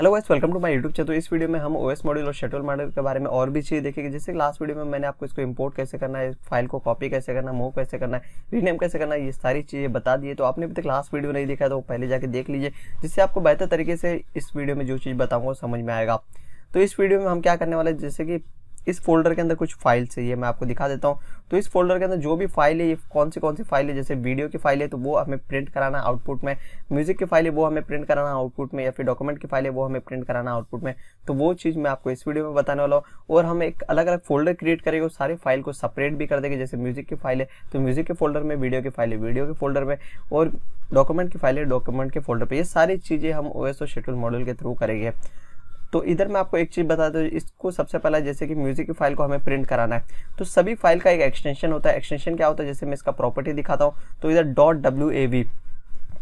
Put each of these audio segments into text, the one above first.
hello guys welcome to my YouTube channel तो इस video में हम ओएस मॉड्यूल और शटल मॉड्यूल के बारे में और भी चीज़ देखेंगे जैसे लास्ट वीडियो में मैंने आपको इसको इंपोर्ट कैसे करना है फाइल को कॉपी कैसे करना है मूव कैसे करना है रीनेम कैसे करना है ये सारी चीज़ें बता दिए तो आपने अभी तक लास्ट वीडियो नहीं देखा तो पहले जाके देख लीजिए जिससे आपको बेहतर तरीके से इस वीडियो में जो चीज़ बताऊँगा समझ में आएगा तो इस वीडियो में हम क्या करने वाले जैसे कि इस फोल्डर के अंदर कुछ फाइल चाहिए मैं आपको दिखा देता हूँ तो इस फोल्डर के अंदर जो भी फाइल है ये कौन सी कौन सी फाइल है जैसे वीडियो की फाइल है तो वो हमें प्रिंट कराना आउटपुट में म्यूजिक की फाइल है वो हमें प्रिंट कराना आउटपुट में या फिर डॉक्यूमेंट की फाइल है वो हमें प्रिंट कराना आउटपुट में तो वो चीज़ मैं आपको इस वीडियो में बताने वाला हूँ और हम एक अलग अलग फोल्डर क्रिएट करेंगे और सारी फाइल को सेपरेट भी कर देंगे जैसे म्यूजिक की फाइल है तो म्यूजिक के फोल्डर में वीडियो की फाइल है वीडियो के फोल्डर में और डॉक्यूमेंट की फाइल है डॉक्यूमेंट के फोल्डर पर ये सारी चीज़ें हम ओ एस शेड्यूल मॉडल के थ्रू करेंगे तो इधर मैं आपको एक चीज़ बता दूँ इसको सबसे पहला जैसे कि म्यूज़िक की फाइल को हमें प्रिंट कराना है तो सभी फाइल का एक एक्सटेंशन होता है एक्सटेंशन क्या होता है जैसे मैं इसका प्रॉपर्टी दिखाता हूँ तो इधर डॉट डब्ल्यू ए वी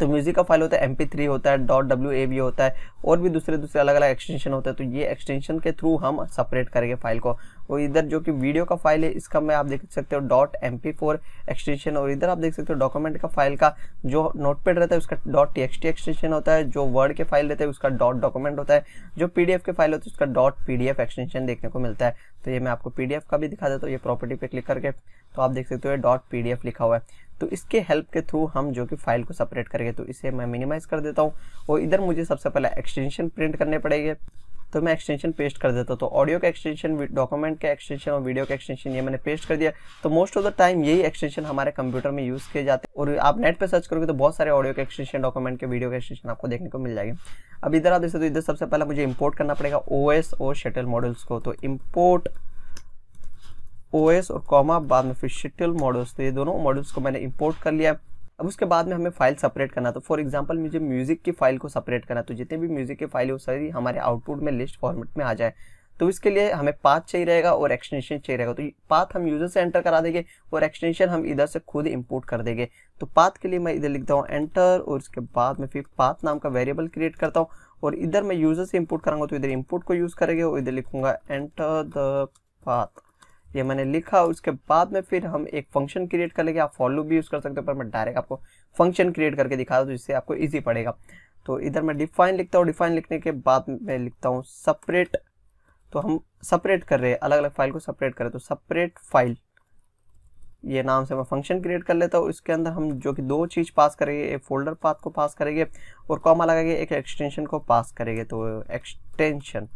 तो म्यूज़िक का फाइल होता है एम होता है डॉट डब्ल्यू होता है और भी दूसरे दूसरे अलग अलग एक्सटेंशन होते हैं तो ये एक्सटेंशन के थ्रू हम सेपरेट करेंगे फाइल को और इधर जो कि वीडियो का फाइल है इसका मैं आप देख सकते हो डॉट एम एक्सटेंशन और इधर आप देख सकते हो डॉक्यूमेंट का फाइल का जो नोटपेड रहता है उसका डॉट टी एक्सटेंशन होता है जो वर्ड के फाइल रहते हैं उसका डॉट डॉक्यूमेंट होता है जो पी के फाइल होता है उसका डॉट पी एक्सटेंशन देखने को मिलता है तो ये मैं आपको पी का भी दिखा देता हूँ ये प्रॉपर्टी पे क्लिक करके तो आप देख सकते हो डॉट पी लिखा हुआ है तो इसके हेल्प के थ्रू हम जो कि फाइल को सेपरेट करेंगे तो इसे मैं मिनिमाइज कर देता हूँ और इधर मुझे सबसे पहले एक्सटेंशन प्रिंट करने पड़ेंगे तो मैं एक्सटेंशन पेस्ट कर देता हूँ तो ऑडियो का एक्सटेंशन डॉक्यूमेंट का एक्सटेंशन और वीडियो का एक्सटेंशन ये मैंने पेस्ट कर दिया तो मोस्ट ऑफ द टाइम यही एक्सटेंशन हमारे कंप्यूटर में यूज़ किए जाते हैं और आप नेट पे सर्च करोगे तो बहुत सारे ऑडियो के एक्सटेंशन डॉक्यूमेंट के वीडियो के एक्सटेंशन आपको देखने को मिल जाएगी अब इधर आप देख सकते हो इधर सबसे पहले मुझे इम्पोर्ट करना पड़ेगा ओ और शटल मॉडल्स को तो इम्पोर्ट ओ एस और कॉमा बाद में फिर शिटल मॉडल्स तो ये दोनों मॉडल्स को मैंने इंपोर्ट कर लिया अब उसके बाद में हमें फाइल सेपरेट करना तो फॉर एग्जांपल मुझे म्यूज़िक की फाइल को सेपरेट करना तो जितने भी म्यूज़िक की फाइल है वो सारी हमारे आउटपुट में लिस्ट फॉर्मेट में आ जाए तो इसके लिए हमें पाथ चाहिए रहेगा और एक्सटेंशन चाहिए रहेगा तो पाथ हम यूज़र से एंटर करा देंगे और एक्सटेंशन हम इधर से खुद इम्पोर्ट कर देंगे तो पाथ के लिए मैं इधर लिखता हूँ एंटर और उसके बाद में फिर पाथ नाम का वेरिएबल क्रिएट करता हूँ और इधर मैं यूज़र से इम्पोर्ट कराऊंगा तो इधर इंपोर्ट को यूज़ करेंगे और इधर लिखूंगा एंटर द पाथ ये मैंने लिखा उसके बाद में फिर हम एक फंक्शन क्रिएट कर लेंगे आप फॉलो भी यूज़ कर सकते हो पर मैं डायरेक्ट आपको फंक्शन क्रिएट करके दिखा दूँ जिससे आपको ईजी पड़ेगा तो इधर मैं डिफाइन लिखता हूँ डिफाइन लिखने के बाद मैं लिखता हूँ सपरेट तो हम सपरेट कर रहे हैं अलग अलग फाइल को सपरेट कर रहे तो सपरेट फाइल ये नाम से मैं फंक्शन क्रिएट कर लेता हूँ इसके अंदर हम जो कि दो चीज़ पास करेंगे एक फोल्डर पाथ को पास करेंगे और कॉमा लगाएंगे एक एक्सटेंशन को पास करेंगे तो एक्सटेंशन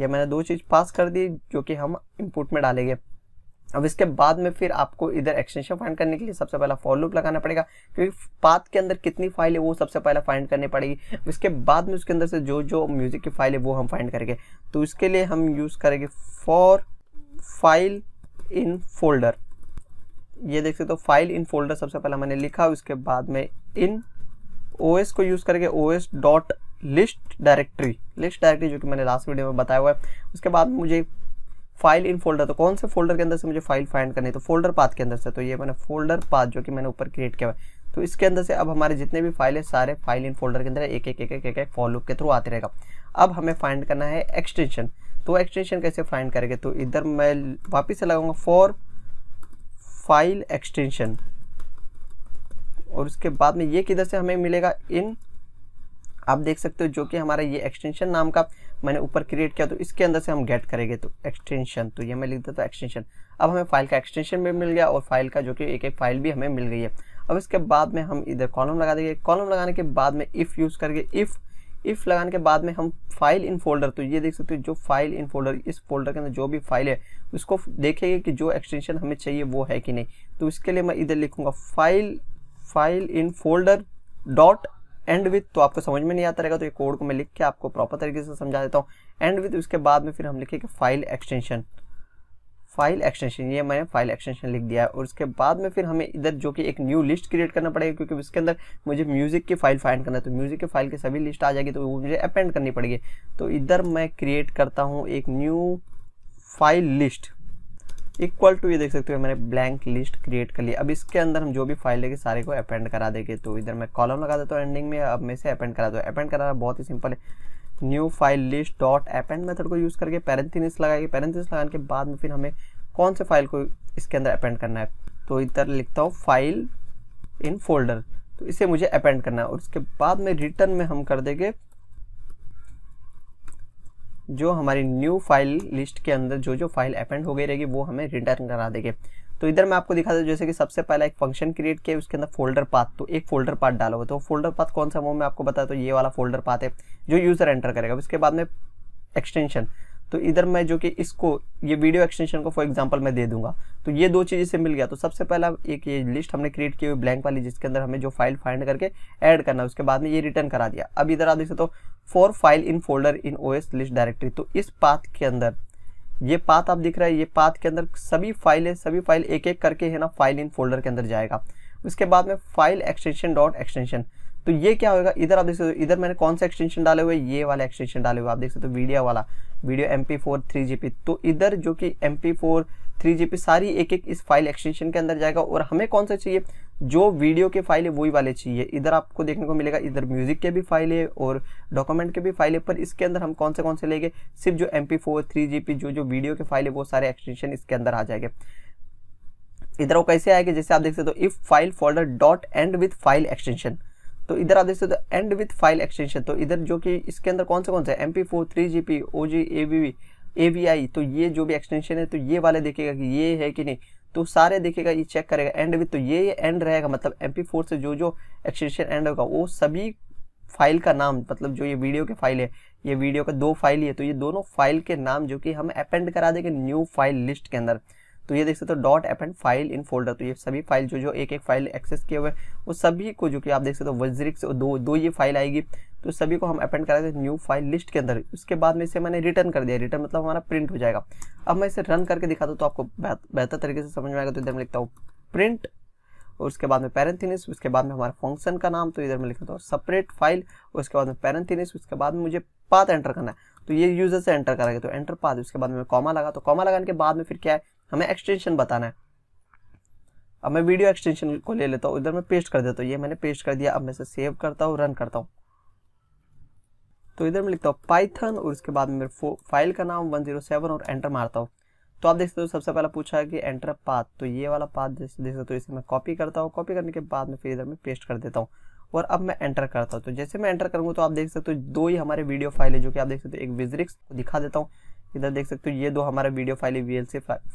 ये मैंने दो चीज़ पास कर दी जो कि हम इनपुट में डालेंगे अब इसके बाद में फिर आपको इधर एक्सटेंशन फाइंड करने के लिए सबसे पहला फॉर लूप लगाना पड़ेगा क्योंकि पाथ के अंदर कितनी फाइल है वो सबसे पहला फाइंड करनी पड़ेगी इसके बाद में उसके अंदर से जो जो म्यूजिक की फाइल है वो हम फाइंड करेंगे तो इसके लिए हम यूज़ करेंगे फॉर फाइल इन फोल्डर ये देख सकते हो तो फाइल इन फोल्डर सबसे पहला मैंने लिखा उसके बाद में इन ओ को यूज़ करेंगे O S dot list directory list directory जो कि मैंने लास्ट वीडियो में बताया हुआ है उसके बाद मुझे फाइल इन फोल्डर तो कौन से फोल्डर के अंदर से मुझे फाइल फाइंड करनी है तो फोल्डर पाथ के अंदर से तो ये मैंने फोल्डर पाथ जो कि मैंने ऊपर क्रिएट किया है तो इसके अंदर से अब हमारे जितने भी फाइल है सारे फाइल इन फोल्डर के अंदर एक एक एक एक एक, एक फॉलोअप के थ्रू आते रहेगा अब हमें फाइंड करना है एक्सटेंशन तो एक्सटेंशन कैसे फाइंड करेंगे तो इधर मैं वापिस से लगाऊंगा फॉर फाइल एक्सटेंशन और उसके बाद में ये किधर से हमें मिलेगा इन आप देख सकते हो जो कि हमारा ये एक्सटेंशन नाम का मैंने ऊपर क्रिएट किया तो इसके अंदर से हम गेट करेंगे तो एक्सटेंशन तो ये मैं लिख देता हूँ एक्सटेंशन अब हमें फाइल का एक्सटेंशन भी मिल गया और फाइल का जो कि एक एक फाइल भी हमें मिल गई है अब इसके बाद में हम इधर कॉलम लगा देंगे कॉलम लगाने के बाद में इफ़ यूज़ करके इफ़ इफ़ लगाने के बाद में हम फाइल इन फोल्डर तो ये देख सकते हो जो फाइल इन फोल्डर इस फोल्डर के अंदर जो भी फाइल है उसको देखेंगे कि जो एक्सटेंशन हमें चाहिए वो है कि नहीं तो इसके लिए मैं इधर लिखूँगा file file in folder dot end with तो आपको समझ में नहीं आता रहेगा तो ये कोड को मैं लिख के आपको प्रॉपर तरीके से समझा देता हूँ एंड विथ उसके बाद में फिर हम लिखेंगे फाइल एक्सटेंशन फाइल एक्सटेंशन ये मैंने फाइल एक्सटेंशन लिख दिया है और उसके बाद में फिर हमें इधर जो कि एक न्यू लिस्ट क्रिएट करना पड़ेगा क्योंकि उसके अंदर मुझे म्यूज़िक की फाइल फाइंड करना है तो म्यूज़िक की फाइल की सभी लिस्ट आ जाएगी तो वो मुझे अपेंड करनी पड़ेगी तो इधर मैं क्रिएट करता हूँ एक new file list equal to ये देख सकते हो मैंने ब्लैंक लिस्ट क्रिएट कर लिया अब इसके अंदर हम जो भी फाइल लेके सारे को अपेंड करा देंगे तो इधर मैं कॉलम लगा देता हूँ एंडिंग में अब मैं इसे अपेंड करा दो अपेंड कराना बहुत ही सिंपल है new file list dot append method को यूज़ करके पैरेंथिनिस लगाएगी पैरेंथिनिस लगाने के बाद में फिर हमें कौन से फाइल को इसके अंदर अपेंड करना है तो इधर लिखता हूँ फाइल इन फोल्डर तो इसे मुझे अपेंड करना है और उसके बाद में रिटर्न में हम कर देंगे जो हमारी न्यू फाइल लिस्ट के अंदर जो जो फाइल अपेंड हो गई रहेगी वो हमें रिटर्न करा देंगे तो इधर मैं आपको दिखा दूँ जैसे कि सबसे पहला एक फंक्शन क्रिएट किया उसके अंदर फोल्डर पाथ तो एक फोल्डर पाथ डाला हुआ तो फोल्डर पाथ कौन सा वो मैं आपको बताया तो ये वाला फोल्डर पाथ है जो यूज़र एंटर करेगा उसके बाद में एक्सटेंशन तो इधर मैं जो कि इसको ये वीडियो एक्सटेंशन को फॉर एग्जांपल मैं दे दूंगा तो ये दो चीज़ इससे मिल गया तो सबसे पहला एक ये लिस्ट हमने क्रिएट की हुई ब्लैंक वाली जिसके अंदर हमें जो फाइल फाइंड करके ऐड करना है उसके बाद में ये रिटर्न करा दिया अब इधर आप देख सकते हो for file in folder in O list directory तो इस पाथ के अंदर ये पाथ आप दिख रहा है ये पाथ के अंदर सभी फाइलें सभी फाइल एक एक करके है ना फाइल इन फोल्डर के अंदर जाएगा उसके बाद में फाइल एक्सटेंशन डॉट एक्सटेंशन तो ये क्या होगा इधर आप देख सकते हो इधर मैंने कौन सा एक्सटेंशन डाले हुए ये वाला एक्सटेंशन डाले हुए आप देख सकते हो वीडियो वाला video M P four three G P तो इधर जो कि M P four three G P सारी एक एक इस फाइल एक्सटेंशन के अंदर जाएगा और हमें कौन सा चाहिए जो वीडियो के फाइल है वही वाले चाहिए इधर आपको देखने को मिलेगा इधर म्यूजिक के भी फाइल है और डॉक्यूमेंट के भी फाइल है पर इसके अंदर हम कौन से कौन से लेंगे सिर्फ जो M P four three G P जो जो वीडियो के फाइल है वो सारे एक्सटेंशन इसके अंदर आ जाएंगे इधर वो कैसे आएगा जैसे आप देख सकते हो if file folder dot end with file extension तो इधर आप देख सकते हो एंड विथ फाइल एक्सटेंशन तो इधर जो कि इसके अंदर कौन से कौन सा है M P four three G P O G A V A V I तो ये जो भी एक्सटेंशन है तो ये वाले देखेगा कि ये है कि नहीं तो सारे देखेगा ये चेक करेगा एंड विथ तो ये एंड रहेगा मतलब एम पी फोर से जो जो एक्सटेंशन एंड होगा वो सभी फाइल का नाम मतलब जो ये वीडियो के फाइल है ये वीडियो का दो फाइल ही है तो ये दोनों फाइल के नाम जो कि हम अपेंड करा देंगे न्यू फाइल लिस्ट के अंदर तो ये देख सकते हो डॉट एप एंड फाइल इन फोल्डर तो ये सभी फाइल जो जो एक एक फाइल एक्सेस किए हुए वो सभी को जो कि आप देख सकते हो वज्रिक से दो दो ये फाइल आएगी तो सभी को हम अपेंड करा देते न्यू फाइल लिस्ट के अंदर उसके बाद में इसे मैंने रिटर्न कर दिया रिटर्न मतलब हमारा प्रिंट हो जाएगा अब मैं इसे रन करके दिखाता हूँ तो आपको बेहतर तरीके से समझ में आएगा तो इधर मैं लिखता हूँ प्रिंट और उसके बाद में पैरेंथिनिस उसके बाद में हमारा फंक्शन का नाम तो इधर मैं लिखता हूँ सेपरेट फाइल उसके बाद में पैरेंथिनिस उसके बाद में मुझे पाथ एंटर करना है तो ये यूजर से एंटर करेंगे तो एंटर पाथ उसके बाद में कॉमा लगा तो कॉमा लगाने के बाद में फिर क्या है हमें एक्सटेंशन बताना है अब मैं वीडियो एक्सटेंशन को ले लेता हूँ इधर मैं पेस्ट कर देता हूँ ये मैंने पेस्ट कर दिया अब मैं इसे सेव करता हूँ रन करता हूँ तो इधर मैं लिखता हूँ पाइथन और उसके बाद मेरे फाइल का नाम 107 और एंटर मारता हूँ तो आप देख सकते हो सबसे पहला पूछा है कि एंटर पाथ तो ये वाला पाथ जैसे देख सकते हो तो इसे मैं कॉपी करता हूँ कॉपी करने के बाद में फिर इधर मैं पेस्ट कर देता हूँ और अब मैं एंटर करता हूँ तो जैसे मैं एंटर करूँगा तो आप देख सकते हो दो ही हमारे वीडियो फाइल है जो कि आप देख सकते हो एक विजरिक्स दिखा देता हूँ इधर देख सकते हो ये दो हमारा वीडियो फाइल है वी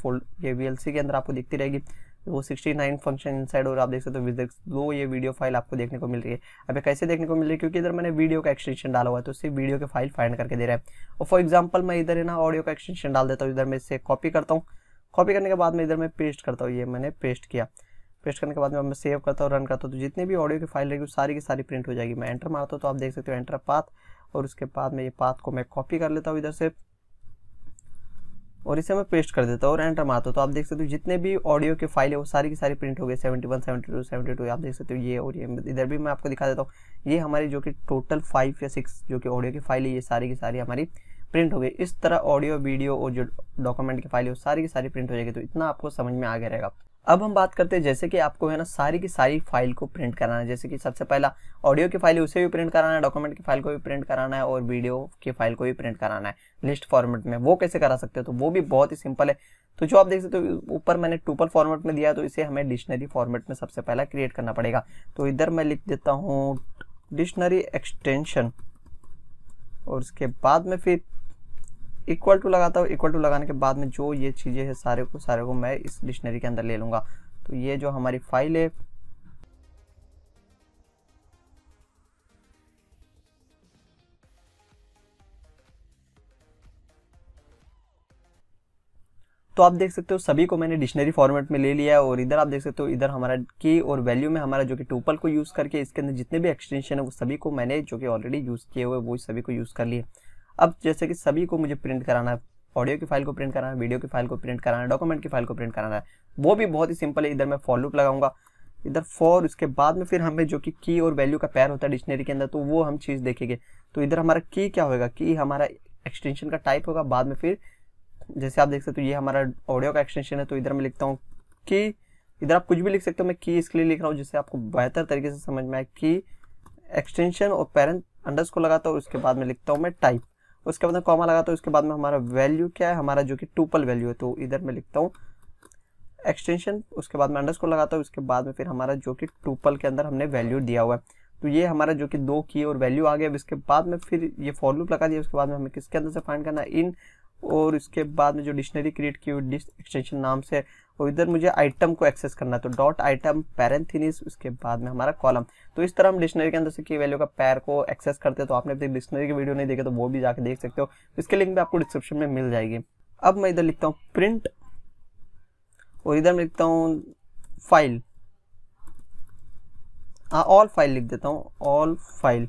फोल्ड ये वी के अंदर आपको दिखती रहेगी वो 69 फंक्शन इनसाइड और आप देख सकते हो विद दो ये वीडियो फाइल आपको देखने को मिल रही है अब कैसे देखने को मिल रही है क्योंकि इधर मैंने वीडियो का एक्सटेंशन डाला हुआ है तो उससे वीडियो के फाइल फाइंड करके दे रहा है और फॉर एग्जाम्पल मैं इधर है ना ऑडियो का एक्सटेंशन डाल देता हूँ इधर मैं इसे कॉपी करता हूँ कॉपी करने के बाद मैं इधर मैं पेस्ट करता हूँ ये मैंने पेस्ट किया पेस्ट करने के बाद मैं सेव करता हूँ रन करता हूँ तो जितने भी ऑडियो की फाइल रहेगी सारी की सारी प्रिंट हो जाएगी मैं एंटर मारता हूँ तो आप देख सकते हो एंटर पाथ और उसके बाद में ये पाथ को मैं कॉपी कर लेता हूँ इधर से और इसे मैं पेस्ट कर देता हूँ और एंटर मारता हूँ तो आप देख सकते हो जितने भी ऑडियो के फाइल है वो सारी की सारी प्रिंट हो गए seventy one seventy two seventy two आप देख सकते हो ये और ये इधर भी मैं आपको दिखा देता हूँ ये हमारी जो कि टोटल फाइव या सिक्स जो कि ऑडियो की फाइल है ये सारी की सारी हमारी प्रिंट हो गई इस तरह ऑडियो वीडियो और जो डॉक्यूमेंट की फाइल है वो सारी की सारी प्रिंट हो जाएगी तो इतना आपको समझ में आगे रहेगा अब हम बात करते हैं जैसे कि आपको है ना सारी की सारी फाइल को प्रिंट कराना है जैसे कि सबसे पहला ऑडियो की फाइल उसे भी प्रिंट कराना है डॉक्यूमेंट की फाइल को भी प्रिंट कराना है और वीडियो की फाइल को भी प्रिंट कराना है लिस्ट फॉर्मेट में वो कैसे करा सकते हो तो वो भी बहुत ही सिंपल है तो जो आप देख सकते हो तो ऊपर मैंने टूपल फॉर्मेट में दिया तो इसे हमें डिक्शनरी फॉर्मेट में सबसे पहला क्रिएट करना पड़ेगा तो इधर मैं लिख देता हूँ डिक्शनरी एक्सटेंशन और उसके बाद में फिर इक्वल टू लगाता हूँ इक्वल टू लगाने के बाद में जो ये चीज़ें हैं सारे को सारे को मैं इस डिक्शनरी के अंदर ले लूँगा तो ये जो हमारी फाइल है तो आप देख सकते हो सभी को मैंने डिक्शनरी फॉर्मेट में ले लिया है और इधर आप देख सकते हो इधर हमारा की और वैल्यू में हमारा जो कि टूपल को यूज़ करके इसके अंदर जितने भी एक्सटेंशन है वो सभी को मैंने जो कि ऑलरेडी यूज़ किए हुए वो सभी को यूज़ कर लिए अब जैसे कि सभी को मुझे प्रिंट कराना है ऑडियो की फाइल को प्रिंट कराना है वीडियो की फाइल को प्रिंट कराना है डॉक्यूमेंट की फाइल को प्रिंट कराना है वो भी बहुत ही सिंपल है इधर मैं फॉर लूप लगाऊंगा इधर फॉर उसके बाद में फिर हमें जो कि की और वैल्यू का पैर होता है डिक्शनरी के अंदर तो वो हम चीज़ देखेंगे तो इधर हमारा की क्या होगा की हमारा एक्सटेंशन का टाइप होगा बाद में फिर जैसे आप देख सकते हो ये हमारा ऑडियो का एक्सटेंशन है तो इधर मैं लिखता हूँ की इधर आप कुछ भी लिख सकते हो मैं की इसके लिए लिख रहा हूँ जिससे आपको बेहतर तरीके से समझ में आए की एक्सटेंशन और पेरेंट अंडर्स को लगाता हूँ उसके बाद में लिखता हूँ मैं टाइप उसके बाद कॉमा लगा तो उसके बाद में हमारा वैल्यू क्या है हमारा जो कि टूपल वैल्यू है तो इधर मैं लिखता हूँ एक्सटेंशन उसके बाद में अंडरस्कोर लगाता हूँ उसके बाद में फिर हमारा जो कि टूपल के अंदर हमने वैल्यू दिया हुआ है तो ये हमारा जो कि दो की और वैल्यू आ गया अब इसके बाद में फिर ये फॉर लगा दिया उसके बाद में हमें किसके अंदर से फाइंड करना इन और इसके बाद में जो डिक्शनरी क्रिएट की हुई एक्सटेंशन नाम से और इधर मुझे आइटम को एक्सेस करना है तो डॉट आइटम पैरेंथिनिस उसके बाद में हमारा कॉलम तो इस तरह हम डिक्शनरी के अंदर से की वैल्यू का पैर को एक्सेस करते हैं तो आपने अभी डिक्शनरी की वीडियो नहीं देखे तो वो भी जाके देख सकते हो तो इसके लिंक भी आपको डिस्क्रिप्शन में मिल जाएगी अब मैं इधर लिखता हूँ प्रिंट और इधर मैं लिखता हूँ फाइल हाँ ऑल फाइल लिख देता हूँ ऑल फाइल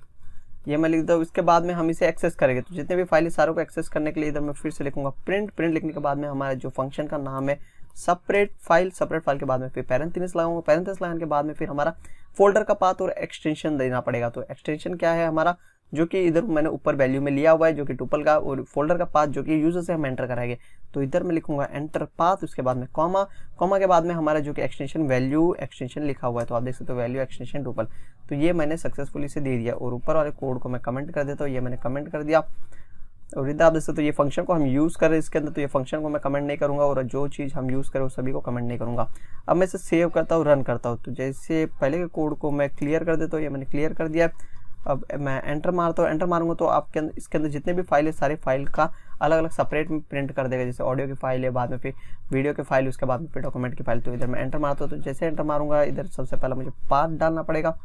ये मैं लिखता हूँ इसके बाद में हम इसे एक्सेस करेंगे तो जितने भी फाइल है सारों को एक्सेस करने के लिए इधर मैं फिर से लिखूंगा प्रिंट प्रिंट लिखने के बाद में हमारा जो फंक्शन का नाम है सेपरेट फाइल सेपरेट फाइल के बाद में फिर पैरेंथिस लगाऊंगा पैरेंथिस लगाने के बाद में फिर हमारा फोल्डर का पाथ और एक्सटेंशन देना पड़ेगा तो एक्सटेंशन क्या है हमारा जो कि इधर मैंने ऊपर वैल्यू में लिया हुआ है जो कि टूपल का और फोल्डर का पाथ जो कि यूजर से हम एंटर कराएंगे तो इधर मैं लिखूंगा एंटर पाथ उसके बाद में कॉमा कॉमा के बाद में हमारा जो कि एक्सटेंशन वैल्यू एक्सटेंशन लिखा हुआ है तो आप देख सकते हो वैल्यू एक्सटेंशन टूपल तो ये मैंने सक्सेसफुली से दे दिया और ऊपर वाले कोड को मैं कमेंट कर देता हूँ ये मैंने कमेंट कर दिया और आप दोस्तों तो ये फंक्शन को हम यूज़ करें इसके अंदर तो ये फंक्शन को मैं कमेंट नहीं करूँगा और जो चीज़ हम यूज़ करें वो सभी को कमेंट नहीं करूँगा अब मैं इसे सेव करता हूँ रन करता हूँ तो जैसे पहले के कोड को मैं क्लियर कर देता हूँ ये मैंने क्लियर कर दिया अब मैं एंटर मारता हूँ एंटर मारूंगा तो आपके अंदर इसके अंदर जितने भी फाइल है सारे फाइल का अलग अलग सेपरेट में प्रिंट कर देगा जैसे ऑडियो की फाइल है बाद में फिर वीडियो की फाइल उसके बाद में फिर डॉक्यूमेंट की फाइल तो इधर मैं एंटर मारता हूँ तो जैसे एंटर मारूंगा इधर सबसे पहले मुझे पाथ डालना पड़ेगा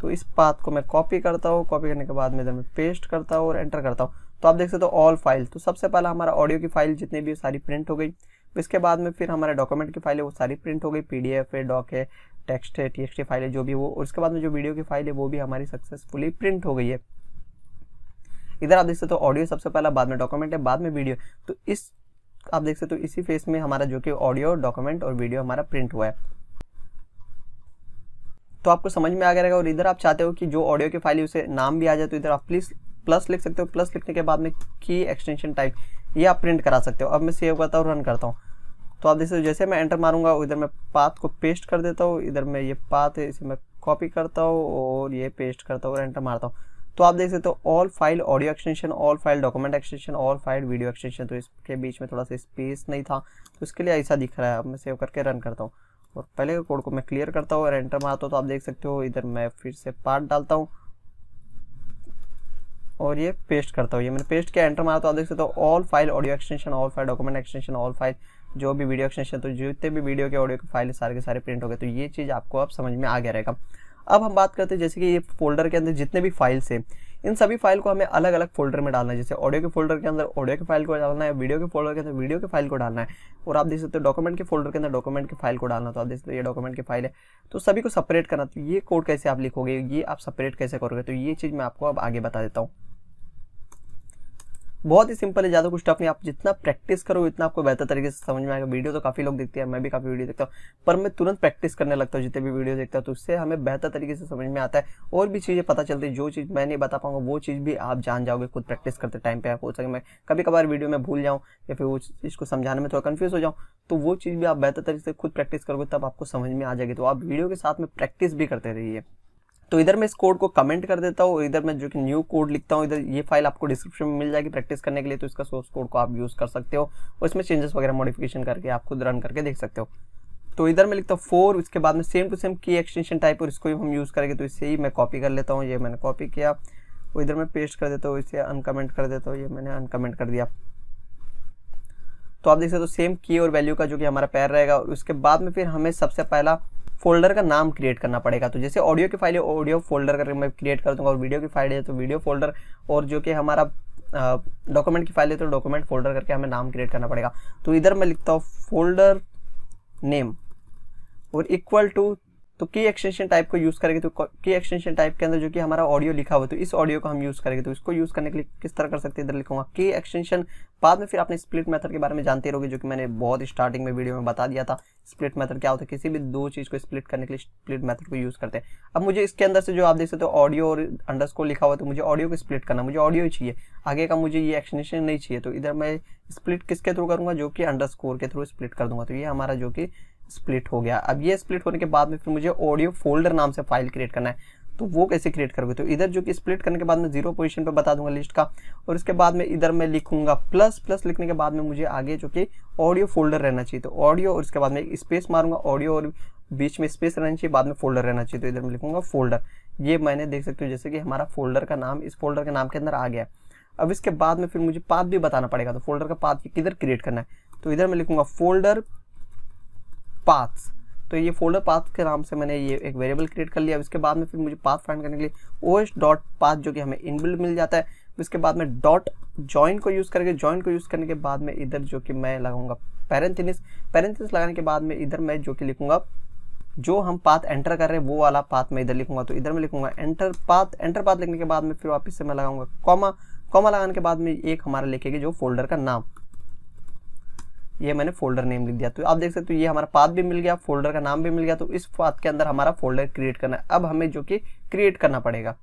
तो इस पाथ को मैं कॉपी करता हूँ कॉपी करने के बाद में इधर मैं पेस्ट करता हूँ और एंटर करता हूँ तो आप देख सकते हो ऑल फाइल तो सबसे पहला हमारा ऑडियो की फाइल जितनी भी सारी प्रिंट हो गई इसके बाद में फिर हमारे डॉक्यूमेंट की फाइल है वो सारी प्रिंट हो गई पीडीएफ है डॉक है टेक्स्ट है टी फाइल है जो भी वो और उसके बाद में जो वीडियो की फाइल है वो भी हमारी सक्सेसफुली प्रिंट हो गई है इधर आप देख सकते हो ऑडियो सबसे पहला बाद में डॉक्यूमेंट है बाद में वीडियो तो इस आप देख सकते हो इसी फेस में हमारा जो कि ऑडियो डॉक्यूमेंट और वीडियो हमारा प्रिंट हुआ है तो आपको समझ में आ गया रहेगा और इधर आप चाहते हो कि जो ऑडियो की फाइल है उसे नाम भी आ जाए तो इधर आप प्लीज़ प्लस लिख सकते हो प्लस लिखने के बाद में की एक्सटेंशन टाइप ये आप प्रिंट करा सकते हो अब मैं सेव करता हूँ रन करता हूँ तो आप देख सकते हो जैसे मैं एंटर मारूंगा इधर मैं पाथ को पेस्ट कर देता हूँ इधर मैं ये पाथ है इसे मैं कॉपी करता हूँ और ये पेस्ट करता हूँ और एंटर मारता हूँ तो आप देख सकते हो all file audio extension all file document extension all file video extension तो इसके बीच में थोड़ा सा स्पेस नहीं था तो इसके लिए ऐसा दिख रहा है अब मैं सेव करके रन करता हूँ और पहले कोड को मैं क्लियर करता हूँ और एंटर मारता हूँ तो आप देख सकते हो इधर मैं फिर से पार्ट डालता हूँ और ये पेस्ट करता हूँ ये मैंने पेस्ट किया एंटर मारा तो आप देख सकते हो all file audio extension all file document extension all file जो भी वीडियो एक्सटेंशन तो जितने भी वीडियो के ऑडियो के फाइल सारे के सारे प्रिंट हो गए तो ये चीज़ आपको अब समझ में आ गया रहेगा अब हम बात करते हैं जैसे कि ये फोल्डर के अंदर जितने भी फाइल्स हैं इन सभी फाइल को हमें अलग अलग फोल्डर में डालना है जैसे ऑडियो के फोल्डर के अंदर ऑडियो के फाइल को डालना है वीडियो के फोल्डर के अंदर वीडियो के फाइल को डालना है और आप देख सकते हो डॉक्यूमेंट के फोल्डर के अंदर डॉक्यूमेंट के फाइल को डालना तो आप देख सकते हो ये डॉक्यूमेंट की फाइल है तो सभी को सेपरेट करना तो ये कोड कैसे आप लिखोगे ये आप सेपरेट कैसे करोगे तो ये चीज़ मैं आपको अब आगे बता देता हूँ बहुत ही सिंपल है ज़्यादा कुछ टफ नहीं आप जितना प्रैक्टिस करो इतना आपको बेहतर तरीके से समझ में आएगा वीडियो तो काफ़ी लोग देखते हैं मैं भी काफ़ी वीडियो देखता हूँ पर मैं तुरंत प्रैक्टिस करने लगता हूँ जितने भी वीडियो देखता हूँ तो उससे हमें बेहतर तरीके से समझ में आता है और भी चीज़ें पता चलती है जो चीज़ मैं नहीं बता पाऊँगा वो चीज़ भी आप जान जाओगे खुद प्रैक्टिस करते टाइम पर हो सके मैं कभी कभार वीडियो में भूल जाऊँ या फिर उस चीज़ को समझाने में थोड़ा कन्फ्यूज़ हो जाऊँ तो वो चीज़ भी आप बेहतर तरीके से खुद प्रैक्टिस करोगे तब आपको समझ में आ जाएगी तो आप वीडियो के साथ में प्रैक्टिस भी करते रहिए तो इधर मैं इस कोड को कमेंट कर देता हूँ इधर मैं जो कि न्यू कोड लिखता हूँ इधर ये फाइल आपको डिस्क्रिप्शन में मिल जाएगी प्रैक्टिस करने के लिए तो इसका सोर्स कोड को आप यूज़ कर सकते हो और इसमें चेंजेस वगैरह मॉडिफिकेशन करके आप खुद रन करके देख सकते हो तो इधर मैं लिखता हूँ फोर उसके बाद में सेम टू सेम की एक्सटेंशन टाइप और इसको भी हम यूज़ करेंगे तो इसे ही मैं कॉपी कर लेता हूँ ये मैंने कॉपी किया और इधर मैं पेस्ट कर देता हूँ इसे अनकमेंट कर देता हूँ ये मैंने अनकमेंट कर दिया तो आप देख सकते हो सेम की और वैल्यू का जो कि हमारा पैर रहेगा और उसके बाद में फिर हमें सबसे पहला फोल्डर का नाम क्रिएट करना पड़ेगा तो जैसे ऑडियो की फाइल है ऑडियो फोल्डर करके मैं क्रिएट कर दूंगा और वीडियो की फाइल है तो वीडियो फोल्डर और जो कि हमारा डॉक्यूमेंट की फाइल है तो डॉक्यूमेंट फोल्डर करके हमें नाम क्रिएट करना पड़ेगा तो इधर मैं लिखता हूँ फोल्डर नेम और इक्वल टू तो की एक्सटेंशन टाइप को यूज़ करेंगे तो की एक्सटेंशन टाइप के अंदर जो कि हमारा ऑडियो लिखा हुआ तो इस ऑडियो को हम यूज़ करेंगे तो इसको यूज़ करने के लिए किस तरह कर सकते हैं इधर लिखूंगा की एक्सटेंशन बाद में फिर आपने स्प्लिट मेथड के बारे में जानते रहोगे जो कि मैंने बहुत स्टार्टिंग में वीडियो में बता दिया था स्प्लिट मेथड क्या होता है किसी भी दो चीज़ को स्प्लिट करने के लिए स्प्लिट मेथड को यूज़ करते हैं अब मुझे इसके अंदर से जो आप देख सकते हो ऑडियो और अंडर लिखा हुआ तो मुझे ऑडियो को स्प्लिट करना मुझे ऑडियो ही चाहिए आगे का मुझे ये एक्सटेंशन नहीं चाहिए तो इधर मैं स्प्लिट किसके थ्रू करूंगा जो कि अंडर के थ्रू स्प्लिट कर दूंगा तो ये हमारा जो कि स्प्लिट हो गया अब ये स्प्लिट होने के बाद में फिर मुझे ऑडियो फोल्डर नाम से फाइल क्रिएट करना है तो वो कैसे क्रिएट करोगे तो इधर जो कि स्प्लिट करने के बाद में जीरो पोजीशन पे बता दूंगा लिस्ट का और उसके बाद में इधर मैं लिखूंगा प्लस प्लस लिखने के बाद में मुझे आगे जो कि ऑडियो फोल्डर रहना चाहिए तो ऑडियो और उसके बाद में एक स्पेस मारूंगा ऑडियो और बीच में स्पेस रहना चाहिए बाद में फोल्डर रहना चाहिए तो इधर मैं लिखूंगा फोल्डर ये मैंने देख सकते हो जैसे कि हमारा फोल्डर का नाम इस फोल्डर के नाम के अंदर आ गया अब इसके बाद में फिर मुझे पाथ भी बताना पड़ेगा तो फोल्डर का पाथ किधर क्रिएट करना है तो इधर मैं लिखूंगा फोल्डर पाथ्स तो ये फोल्डर पाथ के नाम से मैंने ये एक वेरिएबल क्रिएट कर लिया उसके बाद में फिर मुझे पाथ फाइंड करने के लिए ओ एस डॉट पाथ जो कि हमें इनबिल्ड मिल जाता है उसके बाद में डॉट जॉइन को यूज़ करके जॉइन को यूज़ करने के बाद में इधर जो कि मैं लगाऊंगा पैरेंथिनिस पैरेंथिनिस लगाने के बाद में इधर मैं जो कि लिखूंगा जो हम पाथ एंटर कर रहे हैं वो वाला पाथ मैं इधर लिखूंगा तो इधर मैं लिखूंगा एंटर पाथ एंटर पाथ लिखने के बाद में फिर वापस से मैं लगाऊंगा कॉमा कॉमा लगाने के बाद में एक हमारा लिखेगी जो फोल्डर का नाम ये मैंने फोल्डर नेम लिख दिया तो आप देख सकते हो ये हमारा पाथ भी मिल गया फोल्डर का नाम भी मिल गया तो इस पाथ के अंदर हमारा फोल्डर क्रिएट करना है अब हमें जो कि क्रिएट करना पड़ेगा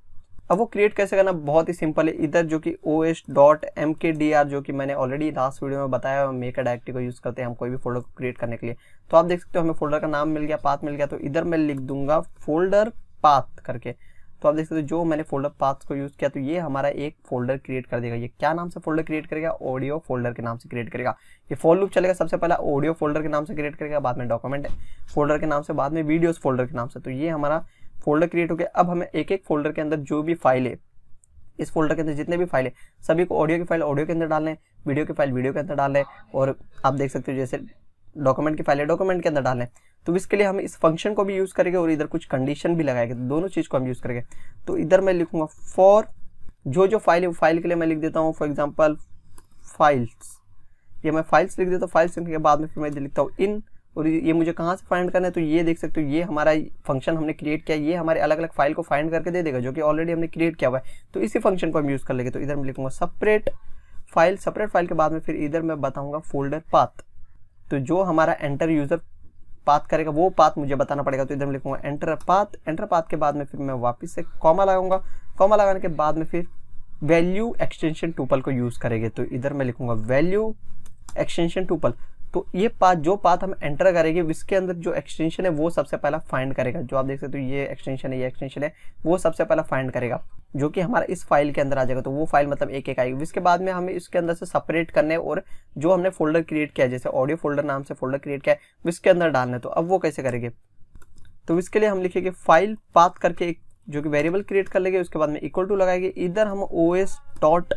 अब वो क्रिएट कैसे करना बहुत ही सिंपल है इधर जो कि O S dot M K D R जो कि मैंने ऑलरेडी लास्ट वीडियो में बताया है मेकर डायरेक्टिव को यूज़ करते हैं हम कोई भी फोल्डर को क्रिएट करने के लिए तो आप देख सकते हो हमें फोल्डर का नाम मिल गया पाथ मिल गया तो इधर मैं लिख दूंगा फोल्डर पाथ करके तो आप देख सकते हो जो मैंने फोल्डर पाथ को यूज़ किया तो ये हमारा एक फोल्डर क्रिएट कर देगा ये क्या नाम से फोल्डर क्रिएट करेगा ऑडियो फोल्डर के नाम से क्रिएट करेगा ये फोल लूप चलेगा सबसे पहला ऑडियो फोल्डर के नाम से क्रिएट करेगा बाद में डॉक्यूमेंट फोल्डर के नाम से बाद में वीडियोज़ फोल्डर के नाम से तो ये हमारा फोल्डर क्रिएट हो गया अब हमें एक एक फोल्डर के अंदर जो भी फाइल है इस फोल्डर के अंदर जितने भी फाइल है सभी को ऑडियो की फाइल ऑडियो के अंदर डालना वीडियो की फाइल वीडियो के अंदर डालना और आप देख सकते हो जैसे डॉक्यूमेंट की फाइल है डॉक्यूमेंट के अंदर डालें तो इसके लिए हम इस फंक्शन को भी यूज़ करेंगे और इधर कुछ कंडीशन भी लगाएंगे तो दोनों चीज़ को हम यूज़ करेंगे तो इधर मैं लिखूंगा फॉर जो जो फाइल है फाइल के लिए मैं लिख देता हूँ फॉर एग्जाम्पल फाइल्स ये मैं फाइल्स लिख देता हूँ फाइल्स लिखने के बाद में फिर मैं लिखता हूँ इन और ये मुझे कहाँ से फाइंड करना है तो ये देख सकते हो ये हमारा फंक्शन हमने क्रिएट किया ये हमारे अलग अलग फाइल को फाइंड करके दे देगा जो कि ऑलरेडी हमने क्रिएट किया हुआ है तो इसी फंक्शन को हम यूज़ कर लेंगे तो इधर मैं लिखूंगा सेपरेट फाइल सेपरेट फाइल के बाद में फिर इधर मैं बताऊँगा फोल्डर पाथ तो जो हमारा एंटर यूज़र पाथ करेगा वो पाथ मुझे बताना पड़ेगा तो इधर मैं लिखूंगा एंटर पाथ एंटर पाथ के बाद में फिर मैं वापस से कॉमा लगाऊंगा कॉमा लगाने के बाद में फिर वैल्यू एक्सटेंशन टूपल को यूज़ करेंगे तो इधर मैं लिखूंगा वैल्यू एक्सटेंशन टूपल तो ये पाथ जो पाथ हम एंटर करेंगे इसके अंदर जो एक्सटेंशन है वो सबसे पहला फाइंड करेगा जो आप देख सकते हो तो ये एक्सटेंशन है ये एक्सटेंशन है वो सबसे पहला फाइंड करेगा जो कि हमारा इस फाइल के अंदर आ जाएगा तो वो फाइल मतलब एक एक आएगी इसके बाद में हमें इसके अंदर से सेपरेट करने और जो हमने फोल्डर क्रिएट किया जैसे ऑडियो फोल्डर नाम से फोल्डर क्रिएट किया है इसके अंदर डालना है तो अब वो कैसे करेंगे तो इसके लिए हम लिखेंगे फाइल पाथ करके एक जो कि वेरिएबल क्रिएट कर लेंगे उसके बाद में इक्वल टू लगाएंगे इधर हम O S dot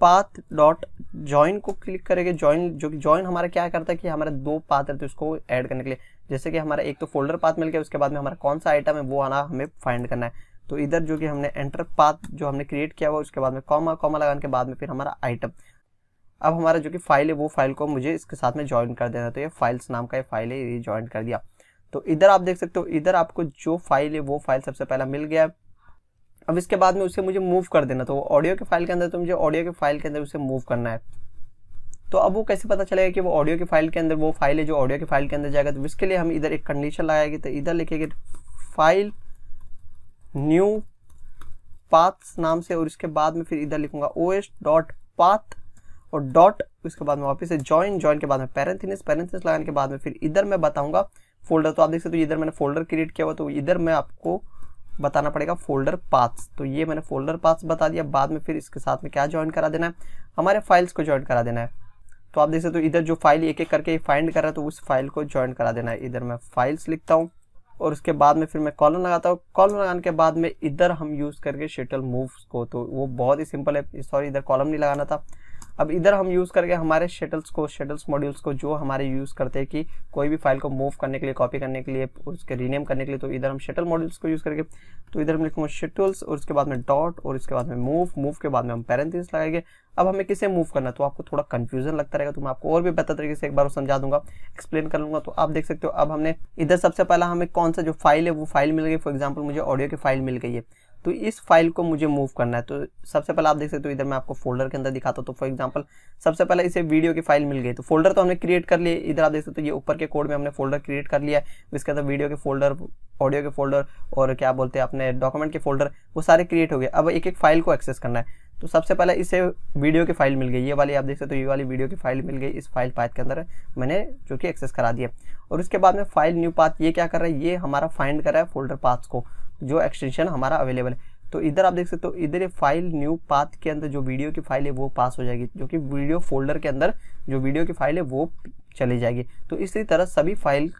path dot join को क्लिक करेंगे ज्वाइन जो कि ज्वाइन हमारा क्या करता है कि हमारे दो पाथ रहते हैं उसको ऐड करने के लिए जैसे कि हमारा एक तो फोल्डर पाथ मिल गया उसके बाद में हमारा कौन सा आइटम है वो आना हमें फाइंड करना है तो इधर जो कि हमने एंटर पाथ जो हमने क्रिएट किया हुआ उसके बाद में कॉमा कॉमा लगाने के बाद में फिर हमारा आइटम अब हमारा जो कि फाइल है वो फाइल को मुझे इसके साथ में ज्वाइन कर देना तो ये फाइल्स नाम का ये फाइल है ये ज्वाइन कर दिया तो इधर आप देख सकते हो इधर आपको जो फाइल है वो फाइल सबसे पहला मिल गया अब इसके बाद में उसे मुझे मूव कर देना तो ऑडियो के फाइल के अंदर तो मुझे ऑडियो के फाइल के अंदर उसे मूव करना है तो अब वो कैसे पता चलेगा कि वो ऑडियो की फाइल के अंदर वो फाइल है जो ऑडियो की फाइल के अंदर जाएगा तो इसके लिए हम इधर एक कंडीशन लगाएगी तो इधर लिखेगी फाइल न्यू पाथ नाम से और इसके बाद में फिर इधर लिखूंगा ओ एस डॉट पाथ और डॉट उसके बाद में वापस से ज्वाइन ज्वाइन के बाद में पेरेंथिनिस पेरेंथिनिस लगाने के बाद में फिर इधर मैं बताऊंगा फोल्डर तो आप देख सकते हो इधर मैंने फोल्डर क्रिएट किया हुआ तो इधर मैं आपको बताना पड़ेगा फोल्डर पाथ्स तो ये मैंने फोल्डर पाथ्स बता दिया बाद में फिर इसके साथ में क्या ज्वाइन करा देना है हमारे फाइल्स को ज्वाइन करा देना है तो आप देख सकते हो इधर जो फाइल एक एक करके फाइंड कर रहा है तो उस फाइल को ज्वाइन करा देना है इधर मैं फाइल्स लिखता हूँ और उसके बाद में फिर मैं कॉलम लगाता हूँ कॉलम लगाने के बाद में इधर हम यूज़ करके शटल मूव्स को तो वो बहुत ही सिंपल है सॉरी इधर कॉलम नहीं लगाना था अब इधर हम यूज़ करके हमारे शेटल्स को शेटल्स मॉड्यूल्स को जो हमारे यूज़ करते हैं कि कोई भी फाइल को मूव करने के लिए कॉपी करने के लिए उसके रीनेम करने के लिए तो इधर हम शेटल मॉड्यूल्स को यूज़ करके तो इधर हम लिखूंगा शेटल्स और उसके बाद में डॉट और उसके बाद में मूव मूव के बाद में हम पेरेंथिस लगाएंगे अब हमें किसे मूव करना तो आपको थोड़ा कन्फ्यूजन लगता रहेगा तो मैं आपको और भी बेहतर तरीके से एक बार समझा दूंगा एक्सप्लेन कर लूँगा तो आप देख सकते हो अब हमने इधर सबसे पहला हमें कौन सा जो फाइल है वो फाइल मिल गई फॉर एग्जाम्पल मुझे ऑडियो की फाइल मिल गई है तो इस फाइल को मुझे मूव करना है तो सबसे पहले आप देख सकते हो इधर मैं आपको फोल्डर के अंदर दिखाता हूँ तो फॉर एग्जाम्पल सबसे पहले इसे वीडियो की फाइल मिल गई तो फोल्डर तो हमने क्रिएट कर लिए इधर आप देख सकते हो ये ऊपर के कोड में हमने फोल्डर क्रिएट कर लिया है तो इसके अंदर वीडियो के फोल्डर ऑडियो के फोल्डर और क्या बोलते हैं अपने डॉक्यूमेंट के फोल्डर वो सारे क्रिएट हो गए अब एक एक फाइल को एक्सेस करना है तो सबसे पहले इसे वीडियो की फाइल मिल गई ये वाली आप देख सकते हो ये वाली वीडियो की फाइल मिल गई इस फाइल पाथ के अंदर मैंने जो कि एक्सेस करा दिया और उसके बाद में फाइल न्यू पाथ ये क्या कर रहा है ये हमारा फाइंड कर रहा है फोल्डर पाथ को जो एक्सटेंशन हमारा अवेलेबल है तो इधर आप देख सकते हो इधर ये फाइल न्यू पाथ के अंदर जो वीडियो की फाइल है वो पास हो जाएगी जो कि वीडियो फोल्डर के अंदर जो वीडियो की फाइल है वो चली जाएगी तो इसी तरह सभी फाइल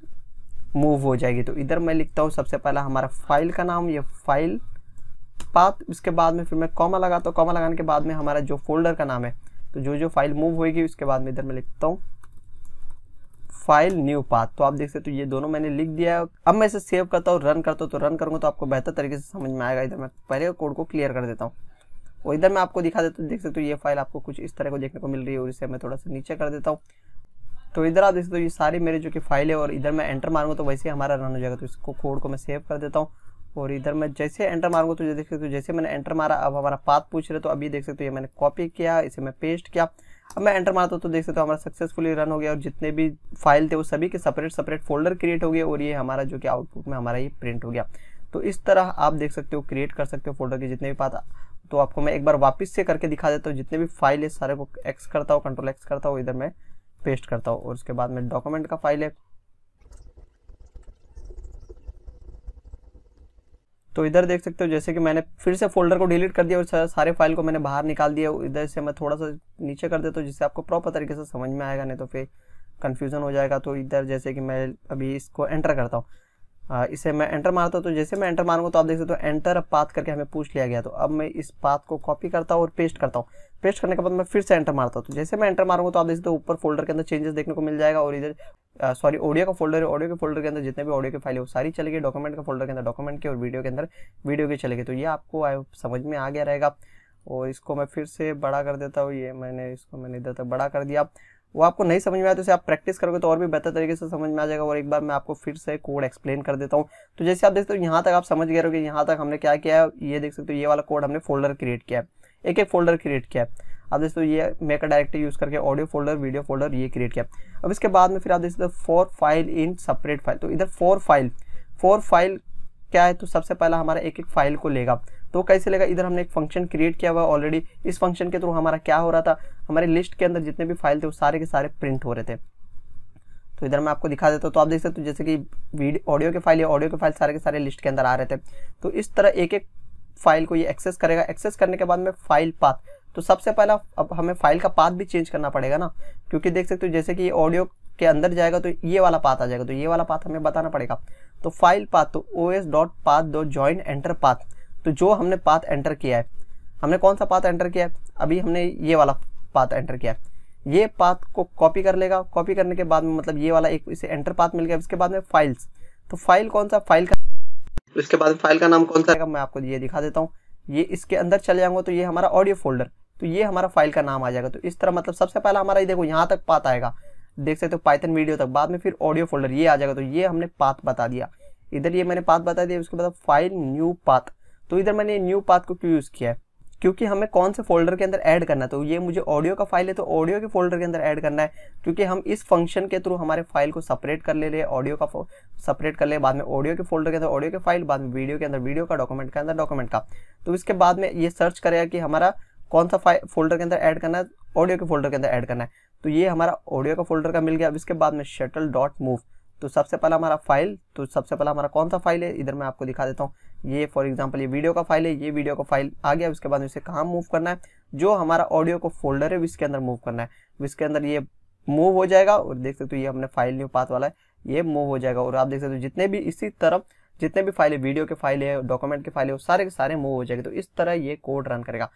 मूव हो जाएगी तो इधर मैं लिखता हूँ सबसे पहला हमारा फाइल का नाम ये फाइल पाथ उसके बाद में फिर मैं कॉमा लगाता तो, हूँ कॉमा लगाने के बाद में हमारा जो फोल्डर का नाम है तो जो जो फाइल मूव होगी उसके बाद में इधर मैं लिखता हूँ फाइल न्यू पाथ तो आप देख सकते हो तो ये दोनों मैंने लिख दिया है अब मैं इसे सेव करता हूँ रन करता हूँ तो रन करूँगा तो आपको बेहतर तरीके से समझ में आएगा इधर मैं पहले कोड को क्लियर कर देता हूँ और इधर मैं आपको दिखा देता हूँ देख सकते हो ये फाइल आपको कुछ इस तरह को देखने को मिल रही है और इसे मैं थोड़ा सा नीचे कर देता हूँ तो इधर आप देख सकते हो ये सारी मेरी जो कि फाइल है और इधर मैं एंटर मारूंगा तो वैसे हमारा रन हो जाएगा तो इसको कोड को मैं सेव कर देता हूँ और इधर मैं जैसे एंटर मारूंगा तो देख सकते हो जैसे मैंने एंटर मारा अब हमारा पाथ पूछ रहे तो अभी देख सकते हो ये मैंने कॉपी किया इसे मैं पेस्ट किया अब मैं एंटर मारता हूँ तो देख सकते हो हमारा सक्सेसफुली रन हो गया और जितने भी फाइल थे वो सभी के सेपरेट सेपरेट फोल्डर क्रिएट हो गए और ये हमारा जो कि आउटपुट में हमारा ये प्रिंट हो गया तो इस तरह आप देख सकते हो क्रिएट कर सकते हो फोल्डर के जितने भी पाता तो आपको मैं एक बार वापस से करके दिखा देता हूँ जितने भी फाइल है सारे को एक्स करता हूँ कंट्रोल एक्स करता हूँ इधर मैं पेस्ट करता हूँ और उसके बाद में डॉक्यूमेंट का फाइल है तो इधर देख सकते हो जैसे कि मैंने फिर से फोल्डर को डिलीट कर दिया और सारे फाइल को मैंने बाहर निकाल दिया इधर से मैं थोड़ा सा नीचे कर देता तो हूँ जिससे आपको प्रॉपर तरीके से समझ में आएगा नहीं तो फिर कन्फ्यूज़न हो जाएगा तो इधर जैसे कि मैं अभी इसको एंटर करता हूँ इसे मैं एंटर मारता हूँ तो जैसे मैं एंटर मारूंगा तो आप देख सकते हो एंटर पाथ करके हमें पूछ लिया गया तो अब मैं इस पाथ को कॉपी करता हूँ और पेस्ट करता हूँ पेस्ट करने के बाद मैं फिर से एंटर मारता हूँ तो जैसे मैं एंटर मारूंगा तो आप देख सकते हो ऊपर फोल्डर के अंदर चेंजेस देखने को मिल जाएगा और इधर सॉरी ऑडियो का फोल्डर है ऑडियो के फोल्डर के अंदर जितने भी ऑडियो के फाइल है वो सारी चले गई डॉक्यूमेंट का फोल्डर के अंदर डॉक्यूमेंट के और वीडियो के अंदर वीडियो के चले गए तो ये आपको समझ में आ गया रहेगा और इसको मैं फिर से बड़ा कर देता हूँ ये मैंने इसको मैंने इधर तक बड़ा कर दिया वो आपको नहीं समझ में आया तो इसे आप प्रैक्टिस करोगे तो और भी बेहतर तरीके से समझ में आ जाएगा और एक बार मैं आपको फिर से कोड एक्सप्लेन कर देता हूँ तो जैसे आप देखते हो यहाँ तक आप समझ गए रहोगे यहाँ तक हमने क्या किया है ये देख सकते हो ये वाला कोड हमने फोल्डर क्रिएट किया है एक एक फोल्डर क्रिएट किया है आप देखते ये मैं डायरेक्ट यूज़ करके ऑडियो फोल्डर वीडियो फोल्डर ये क्रिएट किया अब इसके बाद में फिर आप देख सकते for file in separate file तो इधर फोर फाइल फोर फाइल क्या है तो सबसे पहला हमारा एक एक फाइल को लेगा तो कैसे लेगा इधर हमने एक फंक्शन क्रिएट किया हुआ ऑलरेडी इस फंक्शन के थ्रू हमारा क्या हो रहा था हमारे लिस्ट के अंदर जितने भी फाइल थे वो सारे के सारे प्रिंट हो रहे थे तो इधर मैं आपको दिखा देता हूँ तो आप देख सकते हो जैसे कि वीडियो ऑडियो के फाइल या ऑडियो के फाइल सारे के सारे लिस्ट के अंदर आ रहे थे तो इस तरह एक एक फाइल को ये एक्सेस करेगा एक्सेस करने के बाद में फाइल पाथ तो सबसे पहला अब हमें फाइल का पाथ भी चेंज करना पड़ेगा ना क्योंकि देख सकते हो जैसे कि ये ऑडियो के अंदर जाएगा तो ये वाला पाथ आ जाएगा तो ये वाला पाथ हमें बताना पड़ेगा तो फाइल पाथ तो ओ एस डॉट पाथ दो ज्वाइन एंटर पाथ तो जो हमने पाथ एंटर किया है हमने कौन सा पाथ एंटर किया है अभी हमने ये वाला पाथ एंटर किया है ये पाथ को कॉपी कर लेगा कॉपी करने के बाद में मतलब ये वाला एक इसे एंटर पाथ मिल गया इसके बाद में फाइल्स तो फाइल कौन सा फाइल का इसके बाद फाइल का नाम कौन सा मैं आपको ये दिखा देता हूँ ये इसके अंदर चले जाऊंगा तो ये हमारा ऑडियो फोल्डर तो ये हमारा फाइल का नाम आ जाएगा तो इस तरह मतलब सबसे पहला हमारा ये देखो यहाँ तक पात आएगा देख सकते हो पाइथन वीडियो तक बाद में फिर ऑडियो फोल्डर ये आ जाएगा तो ये हमने पाथ बता दिया इधर ये मैंने पाथ बता दिया उसके बाद फाइल न्यू पाथ तो इधर मैंने न्यू पाथ को क्यों यूज़ किया है क्योंकि हमें कौन से फोल्डर के अंदर ऐड करना है तो ये मुझे ऑडियो का फाइल है तो ऑडियो के फोल्डर के अंदर ऐड करना है क्योंकि हम इस फंक्शन के थ्रू हमारे फाइल को सेपरेट कर ले रहे ऑडियो का सेपरेट कर ले बाद में ऑडियो के फोल्डर के अंदर ऑडियो के फाइल बाद में वीडियो के अंदर वीडियो का डॉक्यूमेंट के अंदर डॉक्यूमेंट का तो इसके बाद में ये सर्च करेगा कि हमारा कौन सा फोल्डर के अंदर ऐड करना है ऑडियो के फोल्डर के अंदर ऐड करना है तो ये हमारा ऑडियो का फोल्डर का मिल गया अब इसके बाद में शटल डॉट मूव तो सबसे पहला हमारा फाइल तो सबसे पहला हमारा कौन सा फाइल है इधर मैं आपको दिखा देता हूँ ये फॉर एग्जाम्पल ये वीडियो का फाइल है ये वीडियो का फाइल आ गया उसके बाद इसे कहाँ मूव करना है जो हमारा ऑडियो का फोल्डर है उसके अंदर मूव करना है इसके अंदर ये मूव हो जाएगा और देख सकते हो ये हमने फाइल न्यू पाथ वाला है ये मूव हो जाएगा और आप देख सकते हो जितने भी इसी तरफ जितने भी फाइल है वीडियो के फाइल है डॉक्यूमेंट के फाइल है सारे के सारे मूव हो जाएंगे तो इस तरह ये कोड रन करेगा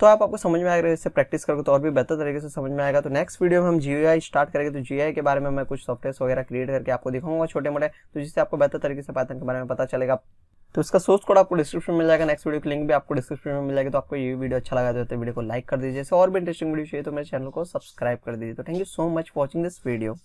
तो आप आपको समझ में आएगा इससे प्रैक्टिस करोगे तो और भी बेहतर तरीके से समझ में आएगा तो नेक्स्ट वीडियो में हम जी स्टार्ट करेंगे तो जी के बारे में मैं कुछ सॉफ्टवेयर वगैरह क्रिएट करके आपको दिखाऊंगा छोटे मोटे तो जिससे आपको बेहतर तरीके से पाइथन के बारे में पता चलेगा तो इसका सोर्स कोड आपको डिस्क्रिप्शन मिल जाएगा नेक्स्ट वीडियो की लिंक भी आपको डिस्क्रिप्शन में मिल जाएगी तो आपको ये वीडियो अच्छा लगा तो वीडियो को लाइक कर दीजिए और भी इंटरेस्टिंग वीडियो चाहिए तो मेरे चैनल को सब्सक्राइब कर दीजिए तो thank you so much watching this video